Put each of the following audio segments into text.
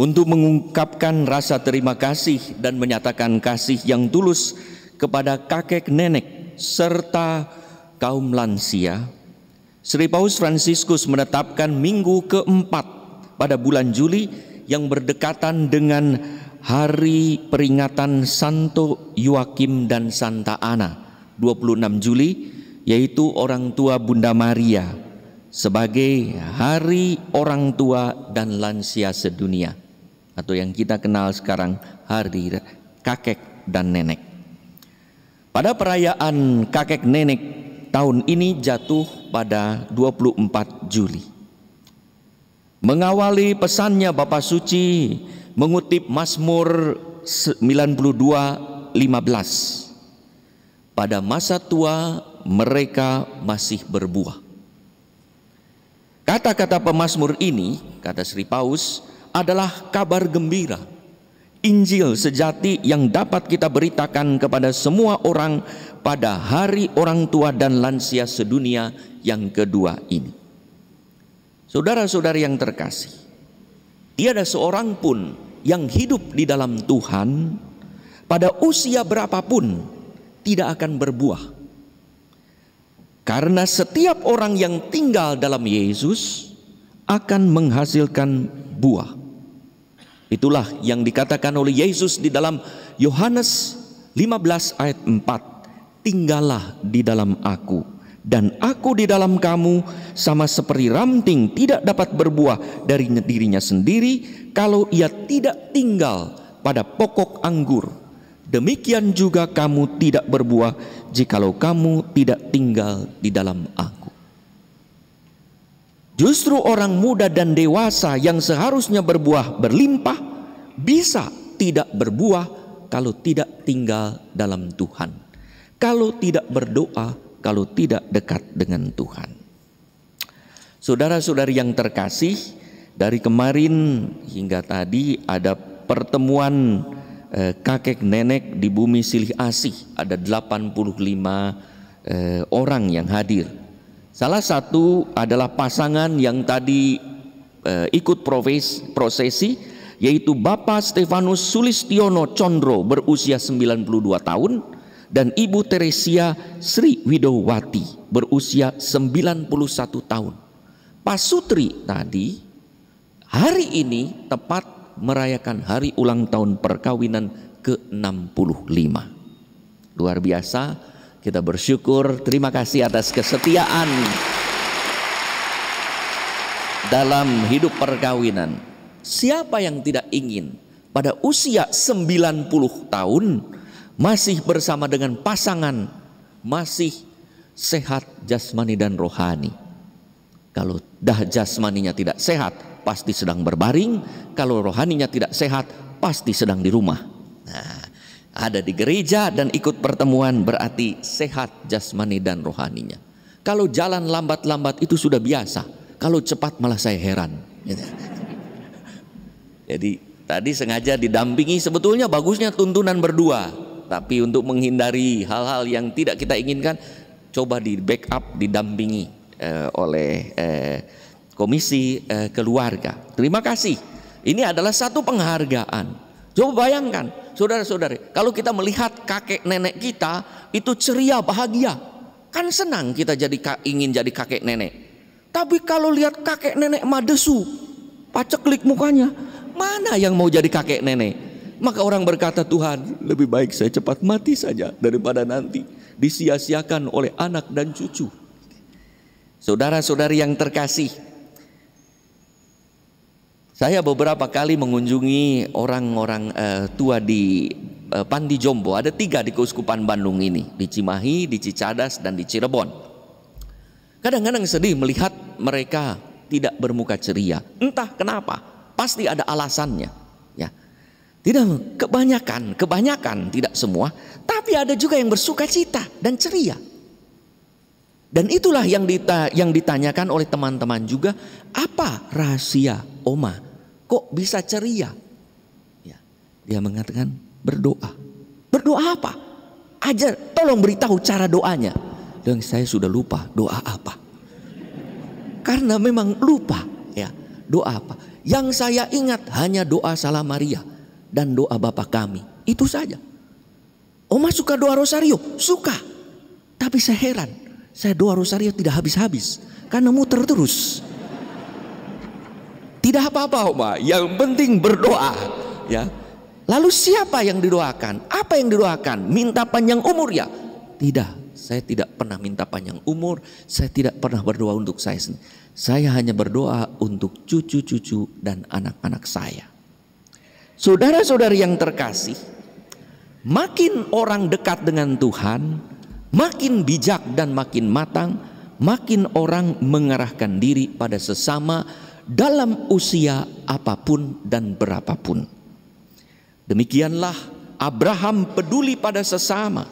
untuk mengungkapkan rasa terima kasih dan menyatakan kasih yang tulus kepada kakek nenek serta kaum lansia, Sri Paus Fransiskus menetapkan minggu keempat pada bulan Juli yang berdekatan dengan hari peringatan Santo Yoakim dan Santa Ana 26 Juli yaitu orang tua Bunda Maria sebagai hari orang tua dan lansia sedunia atau yang kita kenal sekarang hari kakek dan nenek. Pada perayaan kakek nenek tahun ini jatuh pada 24 Juli. Mengawali pesannya Bapak Suci mengutip Mazmur 92:15. Pada masa tua mereka masih berbuah. Kata-kata pemazmur ini, kata Sri Paus, adalah kabar gembira. Injil sejati yang dapat kita beritakan kepada semua orang pada hari orang tua dan lansia sedunia yang kedua ini. Saudara-saudari yang terkasih, tiada seorang pun yang hidup di dalam Tuhan pada usia berapapun tidak akan berbuah. Karena setiap orang yang tinggal dalam Yesus akan menghasilkan buah. Itulah yang dikatakan oleh Yesus di dalam Yohanes 15 ayat 4. Tinggallah di dalam aku dan aku di dalam kamu sama seperti ramting tidak dapat berbuah dari dirinya sendiri kalau ia tidak tinggal pada pokok anggur. Demikian juga kamu tidak berbuah jikalau kamu tidak tinggal di dalam aku. Justru orang muda dan dewasa yang seharusnya berbuah berlimpah bisa tidak berbuah kalau tidak tinggal dalam Tuhan. Kalau tidak berdoa, kalau tidak dekat dengan Tuhan. Saudara-saudari yang terkasih, dari kemarin hingga tadi ada pertemuan eh, kakek nenek di bumi Silih Asih ada 85 eh, orang yang hadir. Salah satu adalah pasangan yang tadi eh, ikut profes, prosesi yaitu Bapak Stefanus Sulistiono Condro berusia 92 tahun dan Ibu Teresia Sri Widowati berusia 91 tahun. Pak Sutri tadi hari ini tepat merayakan hari ulang tahun perkawinan ke-65. Luar biasa kita bersyukur, terima kasih atas kesetiaan dalam hidup perkawinan. Siapa yang tidak ingin pada usia 90 tahun masih bersama dengan pasangan, masih sehat jasmani dan rohani. Kalau dah jasmaninya tidak sehat, pasti sedang berbaring. Kalau rohaninya tidak sehat, pasti sedang di rumah ada di gereja dan ikut pertemuan berarti sehat jasmani dan rohaninya. Kalau jalan lambat-lambat itu sudah biasa, kalau cepat malah saya heran. Gitu. Jadi tadi sengaja didampingi sebetulnya bagusnya tuntunan berdua, tapi untuk menghindari hal-hal yang tidak kita inginkan, coba di backup didampingi eh, oleh eh, komisi eh, keluarga. Terima kasih. Ini adalah satu penghargaan. Coba bayangkan Saudara-saudari, kalau kita melihat kakek nenek kita itu ceria bahagia, kan senang kita jadi ingin jadi kakek nenek. Tapi kalau lihat kakek nenek madesu, paceklik mukanya, mana yang mau jadi kakek nenek? Maka orang berkata Tuhan lebih baik saya cepat mati saja daripada nanti disia-siakan oleh anak dan cucu. Saudara-saudari yang terkasih, saya beberapa kali mengunjungi orang-orang uh, tua di uh, Pandi Jombo. Ada tiga di Keuskupan Bandung ini, di Cimahi, di Cicadas, dan di Cirebon. Kadang-kadang sedih melihat mereka tidak bermuka ceria. Entah kenapa, pasti ada alasannya. Ya, tidak kebanyakan, kebanyakan tidak semua, tapi ada juga yang bersuka cita dan ceria. Dan itulah yang, yang ditanyakan oleh teman-teman juga, apa rahasia Oma kok bisa ceria? Ya, dia mengatakan berdoa. Berdoa apa? Ajar, tolong beritahu cara doanya. Dan saya sudah lupa doa apa. Karena memang lupa ya doa apa. Yang saya ingat hanya doa Salam Maria dan doa Bapa Kami. Itu saja. Oma oh, suka doa rosario? Suka. Tapi saya heran, saya doa rosario tidak habis-habis karena muter terus. Tidak apa-apa, Oma. Yang penting berdoa, ya. Lalu siapa yang didoakan? Apa yang didoakan? Minta panjang umur ya? Tidak, saya tidak pernah minta panjang umur, saya tidak pernah berdoa untuk saya sendiri. Saya hanya berdoa untuk cucu-cucu dan anak-anak saya. Saudara-saudari yang terkasih, makin orang dekat dengan Tuhan, makin bijak dan makin matang, makin orang mengarahkan diri pada sesama dalam usia apapun dan berapapun. Demikianlah Abraham peduli pada sesama.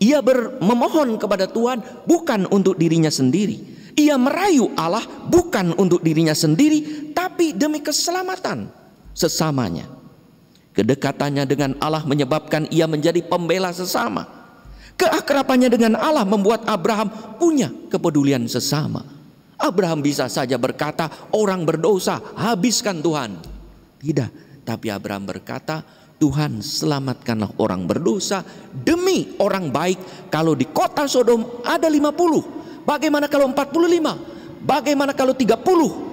Ia ber, memohon kepada Tuhan bukan untuk dirinya sendiri. Ia merayu Allah bukan untuk dirinya sendiri, tapi demi keselamatan sesamanya. Kedekatannya dengan Allah menyebabkan ia menjadi pembela sesama. keakrapannya dengan Allah membuat Abraham punya kepedulian sesama Abraham bisa saja berkata, "Orang berdosa, habiskan Tuhan." Tidak, tapi Abraham berkata, "Tuhan, selamatkanlah orang berdosa demi orang baik." Kalau di kota Sodom ada 50, bagaimana kalau 45? Bagaimana kalau 30?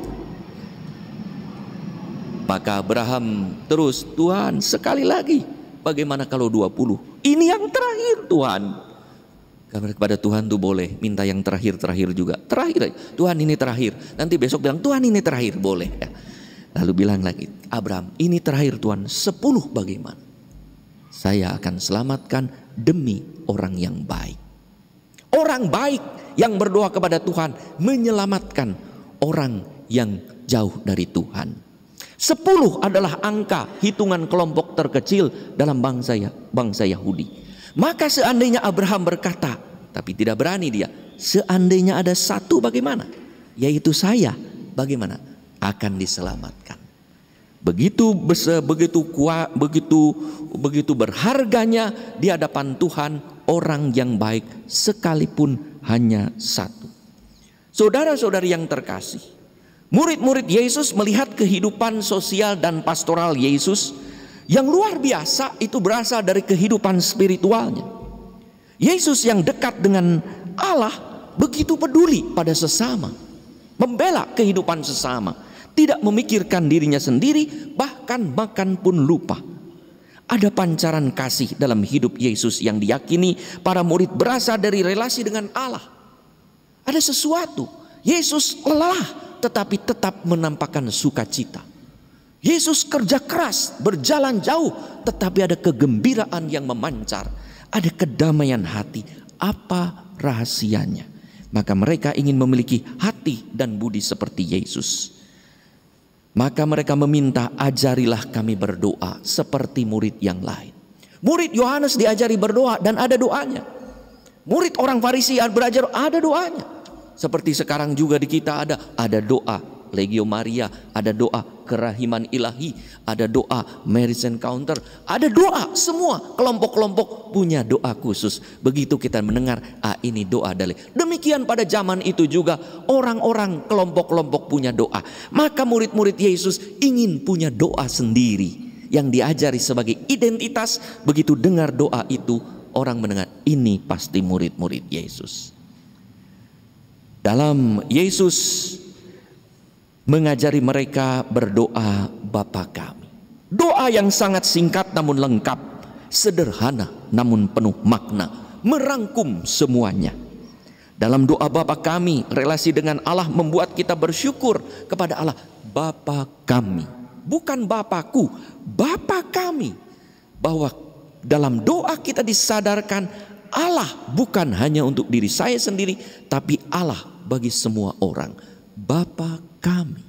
Maka Abraham terus, "Tuhan, sekali lagi, bagaimana kalau 20? Ini yang terakhir, Tuhan." kepada Tuhan tuh boleh minta yang terakhir-terakhir juga. Terakhir, Tuhan ini terakhir. Nanti besok bilang Tuhan ini terakhir, boleh ya. Lalu bilang lagi, Abraham ini terakhir Tuhan, sepuluh bagaimana? Saya akan selamatkan demi orang yang baik. Orang baik yang berdoa kepada Tuhan menyelamatkan orang yang jauh dari Tuhan. Sepuluh adalah angka hitungan kelompok terkecil dalam bangsa ya-, bangsa Yahudi. Maka seandainya Abraham berkata, tapi tidak berani dia. Seandainya ada satu bagaimana? Yaitu saya, bagaimana? Akan diselamatkan. Begitu begitu kuat, begitu begitu berharganya di hadapan Tuhan orang yang baik sekalipun hanya satu. Saudara-saudari yang terkasih, murid-murid Yesus melihat kehidupan sosial dan pastoral Yesus yang luar biasa itu berasal dari kehidupan spiritualnya. Yesus yang dekat dengan Allah begitu peduli pada sesama, membela kehidupan sesama, tidak memikirkan dirinya sendiri, bahkan makan pun lupa. Ada pancaran kasih dalam hidup Yesus yang diyakini para murid berasal dari relasi dengan Allah. Ada sesuatu, Yesus lelah tetapi tetap menampakkan sukacita. Yesus kerja keras, berjalan jauh, tetapi ada kegembiraan yang memancar ada kedamaian hati. Apa rahasianya? Maka mereka ingin memiliki hati dan budi seperti Yesus. Maka mereka meminta, "Ajarilah kami berdoa seperti murid yang lain." Murid Yohanes diajari berdoa dan ada doanya. Murid orang Farisi belajar ada doanya. Seperti sekarang juga di kita ada ada doa Legio Maria, ada doa kerahiman ilahi, ada doa marriage encounter, ada doa semua kelompok-kelompok punya doa khusus. Begitu kita mendengar, ah ini doa dari. Demikian pada zaman itu juga orang-orang kelompok-kelompok punya doa. Maka murid-murid Yesus ingin punya doa sendiri yang diajari sebagai identitas begitu dengar doa itu orang mendengar ini pasti murid-murid Yesus dalam Yesus mengajari mereka berdoa Bapa kami. Doa yang sangat singkat namun lengkap, sederhana namun penuh makna, merangkum semuanya. Dalam doa Bapa kami, relasi dengan Allah membuat kita bersyukur kepada Allah, Bapa kami. Bukan Bapakku, Bapa kami. Bahwa dalam doa kita disadarkan Allah bukan hanya untuk diri saya sendiri, tapi Allah bagi semua orang. Bapa kami.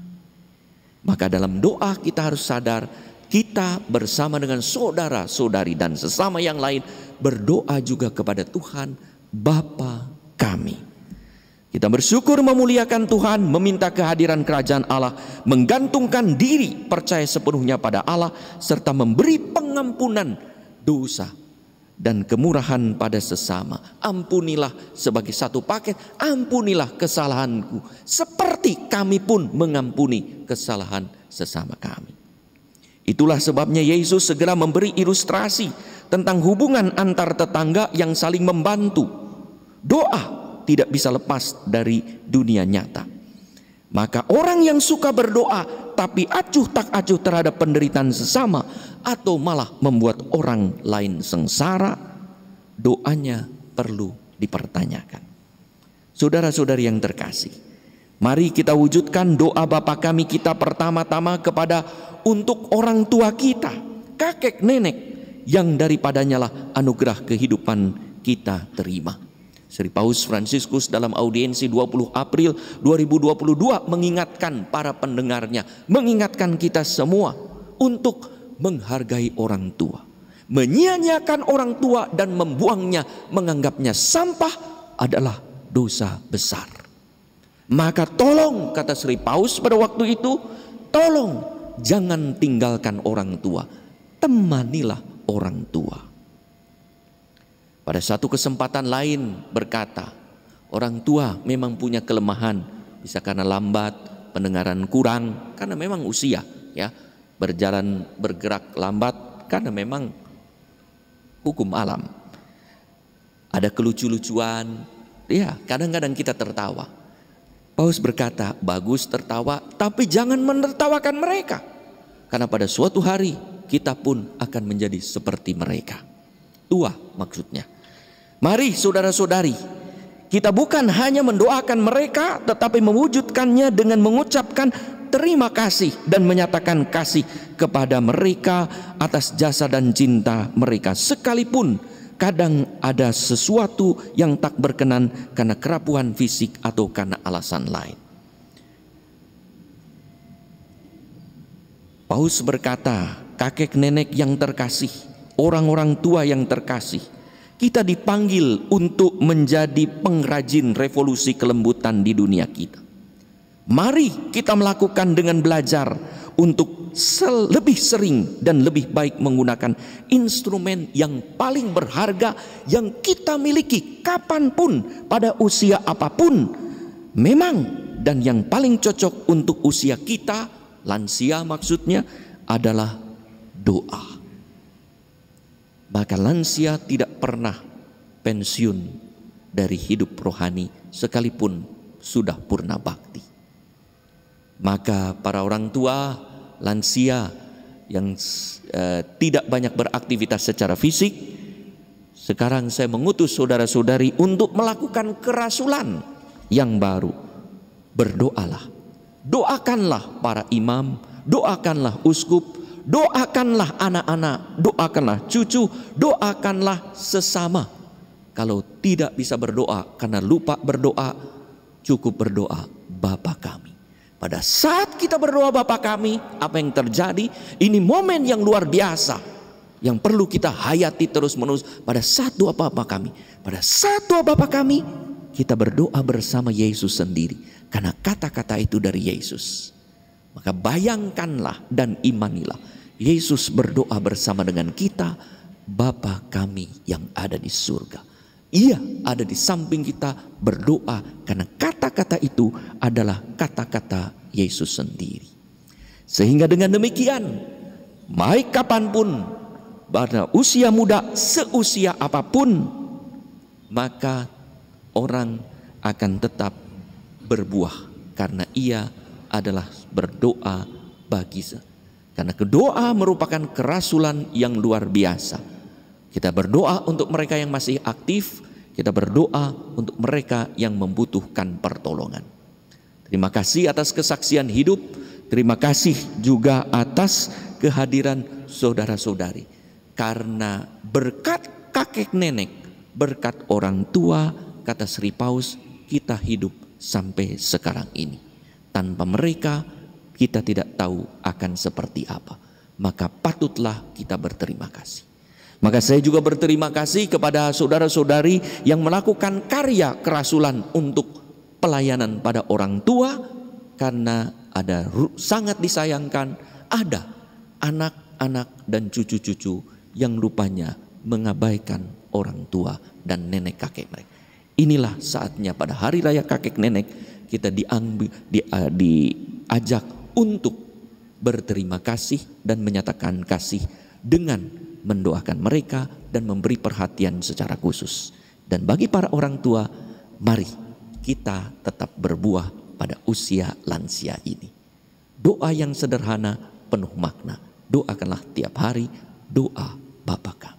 Maka dalam doa kita harus sadar kita bersama dengan saudara-saudari dan sesama yang lain berdoa juga kepada Tuhan Bapa kami. Kita bersyukur memuliakan Tuhan, meminta kehadiran kerajaan Allah, menggantungkan diri percaya sepenuhnya pada Allah serta memberi pengampunan dosa dan kemurahan pada sesama. Ampunilah sebagai satu paket, ampunilah kesalahanku seperti kami pun mengampuni kesalahan sesama kami. Itulah sebabnya Yesus segera memberi ilustrasi tentang hubungan antar tetangga yang saling membantu. Doa tidak bisa lepas dari dunia nyata. Maka orang yang suka berdoa tapi acuh tak acuh terhadap penderitaan sesama atau malah membuat orang lain sengsara, doanya perlu dipertanyakan. Saudara-saudari yang terkasih, mari kita wujudkan doa Bapa kami kita pertama-tama kepada untuk orang tua kita, kakek nenek yang daripadanya lah anugerah kehidupan kita terima. Sri Paus Fransiskus dalam audiensi 20 April 2022 mengingatkan para pendengarnya, mengingatkan kita semua untuk menghargai orang tua, menyia-nyiakan orang tua dan membuangnya, menganggapnya sampah adalah dosa besar. Maka tolong kata Sri Paus pada waktu itu, tolong jangan tinggalkan orang tua, temanilah orang tua. Pada satu kesempatan lain berkata, orang tua memang punya kelemahan, bisa karena lambat, pendengaran kurang, karena memang usia, ya berjalan bergerak lambat, karena memang hukum alam. Ada kelucu-lucuan, ya kadang-kadang kita tertawa. Paus berkata, bagus tertawa, tapi jangan menertawakan mereka. Karena pada suatu hari kita pun akan menjadi seperti mereka. Tua maksudnya Mari saudara-saudari, kita bukan hanya mendoakan mereka tetapi mewujudkannya dengan mengucapkan terima kasih dan menyatakan kasih kepada mereka atas jasa dan cinta mereka sekalipun kadang ada sesuatu yang tak berkenan karena kerapuhan fisik atau karena alasan lain. Paus berkata, kakek nenek yang terkasih, orang-orang tua yang terkasih, kita dipanggil untuk menjadi pengrajin revolusi kelembutan di dunia kita. Mari kita melakukan dengan belajar untuk lebih sering dan lebih baik menggunakan instrumen yang paling berharga yang kita miliki kapanpun pada usia apapun memang dan yang paling cocok untuk usia kita lansia maksudnya adalah doa Bahkan lansia tidak pernah pensiun dari hidup rohani sekalipun sudah purna bakti. Maka para orang tua, lansia yang eh, tidak banyak beraktivitas secara fisik, sekarang saya mengutus saudara-saudari untuk melakukan kerasulan yang baru. Berdoalah, doakanlah para imam, doakanlah uskup, doakanlah anak-anak, doakanlah cucu, doakanlah sesama. Kalau tidak bisa berdoa karena lupa berdoa, cukup berdoa Bapa kami. Pada saat kita berdoa Bapa kami, apa yang terjadi? Ini momen yang luar biasa yang perlu kita hayati terus-menerus pada saat doa Bapa kami. Pada saat doa Bapa kami, kita berdoa bersama Yesus sendiri karena kata-kata itu dari Yesus. Maka bayangkanlah dan imanilah Yesus berdoa bersama dengan kita, Bapa kami yang ada di surga. Ia ada di samping kita berdoa karena kata-kata itu adalah kata-kata Yesus sendiri. Sehingga dengan demikian, baik kapanpun, pada usia muda, seusia apapun, maka orang akan tetap berbuah karena ia adalah berdoa bagi karena doa merupakan kerasulan yang luar biasa. Kita berdoa untuk mereka yang masih aktif, kita berdoa untuk mereka yang membutuhkan pertolongan. Terima kasih atas kesaksian hidup, terima kasih juga atas kehadiran saudara-saudari. Karena berkat kakek nenek, berkat orang tua, kata Sri Paus, kita hidup sampai sekarang ini. Tanpa mereka, kita tidak tahu akan seperti apa. Maka patutlah kita berterima kasih. Maka saya juga berterima kasih kepada saudara-saudari yang melakukan karya kerasulan untuk pelayanan pada orang tua karena ada sangat disayangkan ada anak-anak dan cucu-cucu yang rupanya mengabaikan orang tua dan nenek kakek mereka. Inilah saatnya pada hari raya kakek nenek kita diambil, di, uh, diajak untuk berterima kasih dan menyatakan kasih dengan mendoakan mereka dan memberi perhatian secara khusus. Dan bagi para orang tua, mari kita tetap berbuah pada usia lansia ini. Doa yang sederhana penuh makna. Doakanlah tiap hari doa Bapa kami.